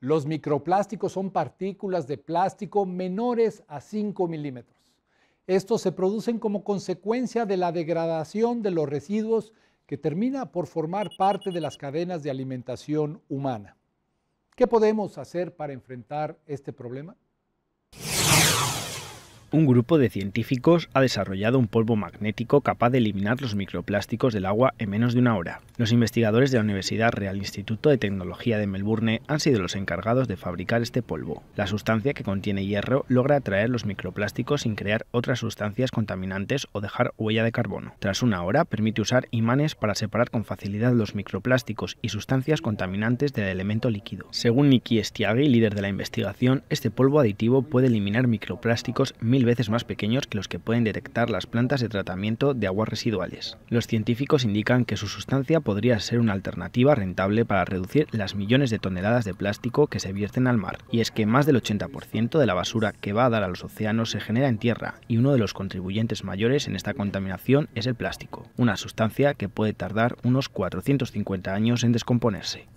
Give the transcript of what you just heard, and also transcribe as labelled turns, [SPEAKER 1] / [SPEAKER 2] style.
[SPEAKER 1] Los microplásticos son partículas de plástico menores a 5 milímetros. Estos se producen como consecuencia de la degradación de los residuos que termina por formar parte de las cadenas de alimentación humana. ¿Qué podemos hacer para enfrentar este problema?
[SPEAKER 2] un grupo de científicos ha desarrollado un polvo magnético capaz de eliminar los microplásticos del agua en menos de una hora. Los investigadores de la Universidad Real Instituto de Tecnología de Melbourne han sido los encargados de fabricar este polvo. La sustancia que contiene hierro logra atraer los microplásticos sin crear otras sustancias contaminantes o dejar huella de carbono. Tras una hora, permite usar imanes para separar con facilidad los microplásticos y sustancias contaminantes del elemento líquido. Según Nicky Estiagui, líder de la investigación, este polvo aditivo puede eliminar microplásticos mil veces más pequeños que los que pueden detectar las plantas de tratamiento de aguas residuales. Los científicos indican que su sustancia podría ser una alternativa rentable para reducir las millones de toneladas de plástico que se vierten al mar, y es que más del 80% de la basura que va a dar a los océanos se genera en tierra, y uno de los contribuyentes mayores en esta contaminación es el plástico, una sustancia que puede tardar unos 450 años en descomponerse.